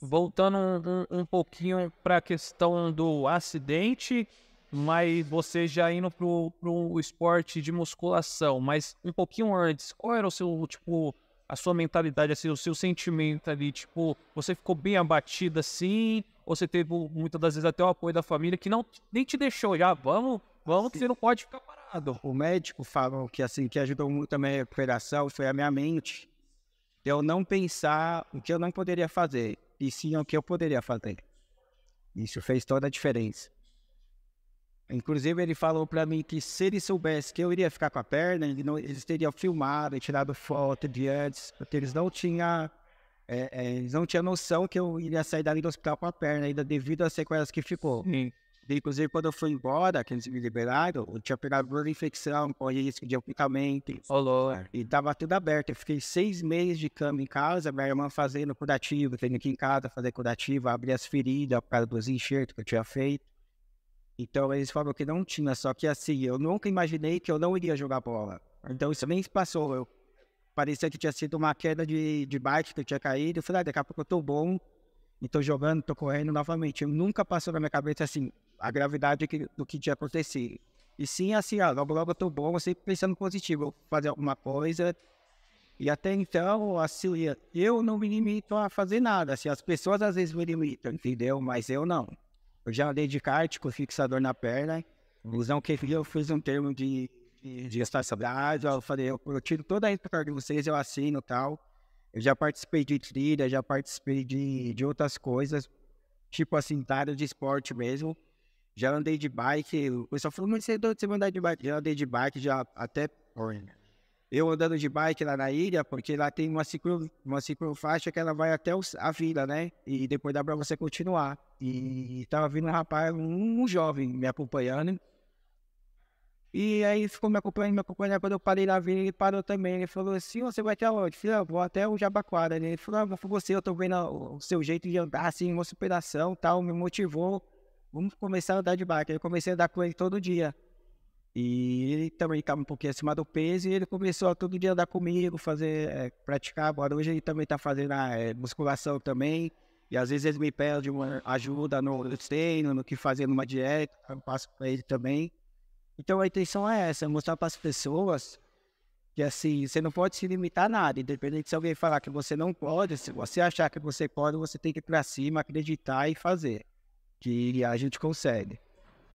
voltando um, um, um pouquinho para a questão do acidente, mas você já indo para o esporte de musculação, mas um pouquinho antes, qual era o seu, tipo, a sua mentalidade, assim, o seu sentimento ali? Tipo, você ficou bem abatida assim? Ou você teve muitas das vezes até o apoio da família que não nem te deixou já, vamos, vamos, que você não pode ficar parado? O médico falou que assim, que ajudou muito a minha recuperação foi a minha mente. Eu não pensar o que eu não poderia fazer e sim o que eu poderia fazer. Isso fez toda a diferença. Inclusive, ele falou para mim que se ele soubesse que eu iria ficar com a perna, ele não, eles teriam filmado e tirado foto de antes, porque eles não tinham é, é, eles não tinham noção que eu iria sair dali do hospital com a perna, ainda devido às sequelas que ficou. Sim. Inclusive, quando eu fui embora, que eles me liberaram, eu tinha pegado uma infecção, com risco de aplicamento. Olô. E tava tudo aberto. Eu fiquei seis meses de cama em casa, minha irmã fazendo curativo, tendo aqui em casa fazer curativo, abrir as feridas por causa dos enxertos que eu tinha feito. Então, eles falaram que não tinha, só que assim, eu nunca imaginei que eu não iria jogar bola. Então, isso nem se passou. Eu parecia que tinha sido uma queda de, de bike que eu tinha caído. Eu falei, ah, daqui a pouco eu tô bom. E tô jogando, tô correndo novamente. Eu nunca passou na minha cabeça assim, a gravidade do que tinha acontecido. E sim, assim, ah, logo, logo eu tô bom, sempre pensando positivo, fazer alguma coisa. E até então, assim, eu não me limito a fazer nada. Assim, as pessoas às vezes me limitam, entendeu? Mas eu não. Eu já andei de kart com fixador na perna. Hum. Usão que eu fiz um termo de, de gestacionalidade. Eu falei, eu, eu tiro toda a história de vocês, eu assino e tal. Eu já participei de trilha, já participei de, de outras coisas. Tipo assim, de esporte mesmo. Já andei de bike, o pessoal falou, mas você é doido de andar de bike. Já andei de bike, já até. Eu andando de bike lá na ilha, porque lá tem uma, ciclo, uma ciclofaixa que ela vai até os, a vila, né? E depois dá pra você continuar. E, e tava vindo um rapaz, um, um jovem, me acompanhando. E aí ficou me acompanhando, me acompanhando. Quando eu parei na vila, ele parou também. Ele falou assim: você vai até onde? Filha ah, vou até o Jabaquara. Ele falou: ah, você, eu tô vendo o seu jeito de andar, assim, uma superação tal. Me motivou vamos começar a andar de bike. Eu comecei a andar com ele todo dia. E ele também estava um pouquinho acima do peso e ele começou a todo dia andar comigo, fazer, é, praticar. Agora hoje ele também está fazendo a, ah, é, musculação também. E às vezes ele me pede uma ajuda no treino, no que fazer numa dieta, eu passo para ele também. Então a intenção é essa, é mostrar para as pessoas que assim, você não pode se limitar a nada, independente se alguém falar que você não pode, se você achar que você pode, você tem que ir para cima, acreditar e fazer que a gente consegue.